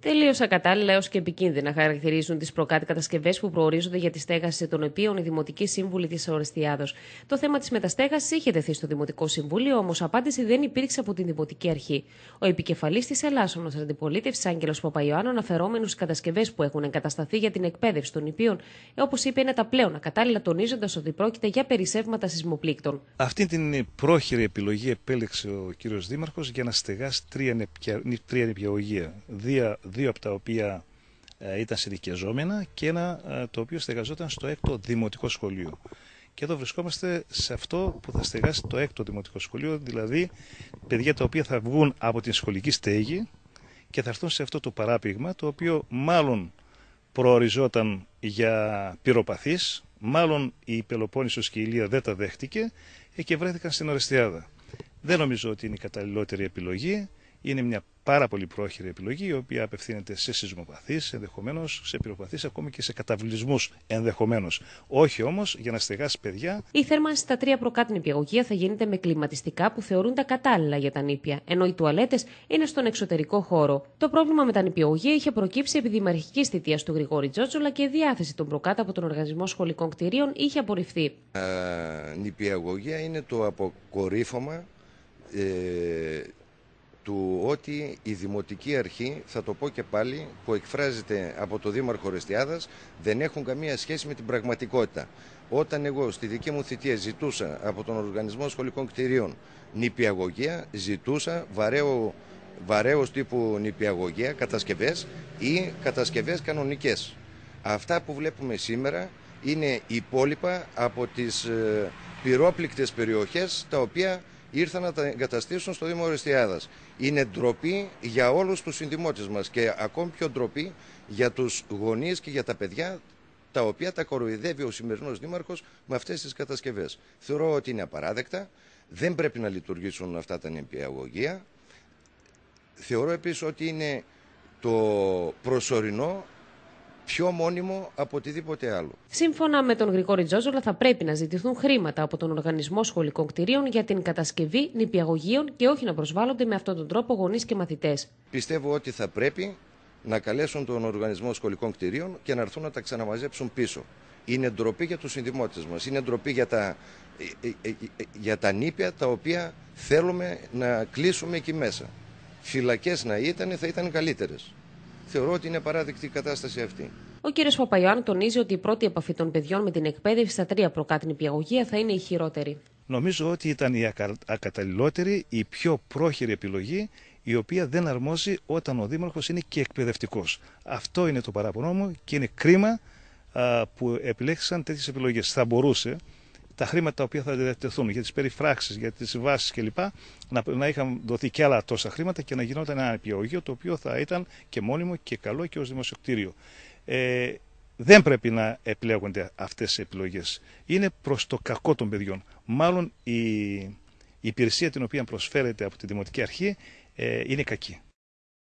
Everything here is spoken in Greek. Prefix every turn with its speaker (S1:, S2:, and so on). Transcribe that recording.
S1: Τελείω ακατάλληλα έως και επικίνδυνα χαρακτηρίζουν τις προκάτη κατασκευές που προορίζονται για τη στέγαση των οποίων οι δημοτικοί σύμβουλοι της Ορεστιάδο. Το θέμα της μεταστέγασης είχε τεθεί στο Δημοτικό Συμβούλιο, όμως απάντηση δεν υπήρξε από την Δημοτική Αρχή. Ο επικεφαλής της Ελλάσσονος Αντιπολίτευσης, Άγγελος Παπαϊωάννου, αναφερόμενος στις κατασκευές που έχουν εγκατασταθεί για την εκπαίδευση των υπείων, όπως είπε, είναι τα πλέον ακατάλληλα, τονίζοντας ότι πρόκειται για περισσεύματα σεισμοπλήκτων.
S2: Αυτή την πρόχειρη επιλογή επέλεξε ο κ. Δήμαρχος για να στεγάσει τρία νηπιαγωγεία δύο από τα οποία ε, ήταν συνδικεζόμενα και ένα ε, το οποίο στεγαζόταν στο έκτο δημοτικό σχολείο. Και εδώ βρισκόμαστε σε αυτό που θα στεγάσει το έκτο δημοτικό σχολείο, δηλαδή παιδιά τα οποία θα βγουν από την σχολική στέγη και θα έρθουν σε αυτό το παράπηγμα, το οποίο μάλλον προοριζόταν για πυροπαθείς, μάλλον η Πελοπόννησος και η Ηλία δεν τα δέχτηκε ε, και βρέθηκαν στην Ορεστιάδα. Δεν νομίζω ότι είναι η καταλληλότερη επιλογή. Είναι μια πάρα πολύ πρόχειρη επιλογή, η οποία απευθύνεται σε σεισμοπαθείς, ενδεχομένως σε πυροπαθείς, ακόμη και σε καταβλισμούς ενδεχομένως. Όχι όμως για να στεγάσει παιδιά.
S1: Η θέρμανση στα τρία προκάτω νηπιαγωγεία θα γίνεται με κλιματιστικά που θεωρούν τα κατάλληλα για τα νήπια, ενώ οι τουαλέτες είναι στον εξωτερικό χώρο. Το πρόβλημα με τα νηπιαγωγεία είχε προκύψει επί δημαρχική θητεία του Γρηγόρη Τζότζολα και η διάθεση των προκάτω από τον Οργανισμό Σχολικών Κτηρίων είχε απορριφθεί.
S3: Ε, νηπιαγωγεία είναι το αποκορύφωμα ε, του ότι η Δημοτική Αρχή, θα το πω και πάλι, που εκφράζεται από το Δήμαρχο Ρεστιάδας, δεν έχουν καμία σχέση με την πραγματικότητα. Όταν εγώ στη δική μου θητεία ζητούσα από τον Οργανισμό Σχολικών Κτηρίων νηπιαγωγία, ζητούσα βαρέω, βαρέως τύπου νηπιαγωγία, κατασκευές ή κατασκευές κανονικές. Αυτά που βλέπουμε σήμερα είναι υπόλοιπα από τις ε, πυρόπληκτες περιοχές τα οποία ήρθαν να τα εγκαταστήσουν στο Δήμο Οριστιάδας. Είναι ντροπή για όλους τους συνδημότε μας και ακόμη πιο ντροπή για τους γονείς και για τα παιδιά τα οποία τα κοροϊδεύει ο σημερινός δήμαρχος με αυτές τις κατασκευές. Θεωρώ ότι είναι απαράδεκτα, δεν πρέπει να λειτουργήσουν αυτά τα νηπιαγωγεία. Θεωρώ επίσης ότι είναι το προσωρινό πιο μόνιμο από οτιδήποτε άλλο.
S1: Σύμφωνα με τον Γρηγόρη Τζόζολα, θα πρέπει να ζητηθούν χρήματα από τον Οργανισμό Σχολικών Κτηρίων για την κατασκευή νηπιαγωγείων και όχι να προσβάλλονται με αυτόν τον τρόπο γονείς και μαθητές.
S3: Πιστεύω ότι θα πρέπει να καλέσουν τον Οργανισμό Σχολικών Κτηρίων και να έρθουν να τα ξαναμαζέψουν πίσω. Είναι ντροπή για τους συνδημότε μας. Είναι ντροπή για τα, ε, ε, ε, για τα νήπια τα οποία θέλουμε να κλείσουμε εκεί μέσα. Φυλακές να ήταν, θα ήταν καλύτερες θεωρώ ότι είναι παράδεκτη η κατάσταση αυτή.
S1: Ο κ. Παπαϊάν τονίζει ότι η πρώτη επαφή των παιδιών με την εκπαίδευση στα τρία προκάτινη πιαγωγία θα είναι η χειρότερη.
S2: Νομίζω ότι ήταν η ακαταλληλότερη, η πιο πρόχειρη επιλογή, η οποία δεν αρμόζει όταν ο Δήμαρχος είναι και εκπαιδευτικός. Αυτό είναι το παράπονο μου και είναι κρίμα που επιλέξαν τέτοιες επιλογές. Θα μπορούσε τα χρήματα που οποία θα διατεθούν για τις περιφράξεις, για τις βάσει κλπ. Να, να είχαν δοθεί και άλλα τόσα χρήματα και να γινόταν ένα υπηαγωγείο το οποίο θα ήταν και μόνιμο και καλό και ως δημοσιοκτήριο. Ε, δεν πρέπει να επιλέγονται αυτές οι επιλογές. Είναι προς το κακό των παιδιών. Μάλλον η, υπηρεσία την οποία προσφέρεται από τη Δημοτική Αρχή ε, είναι κακή.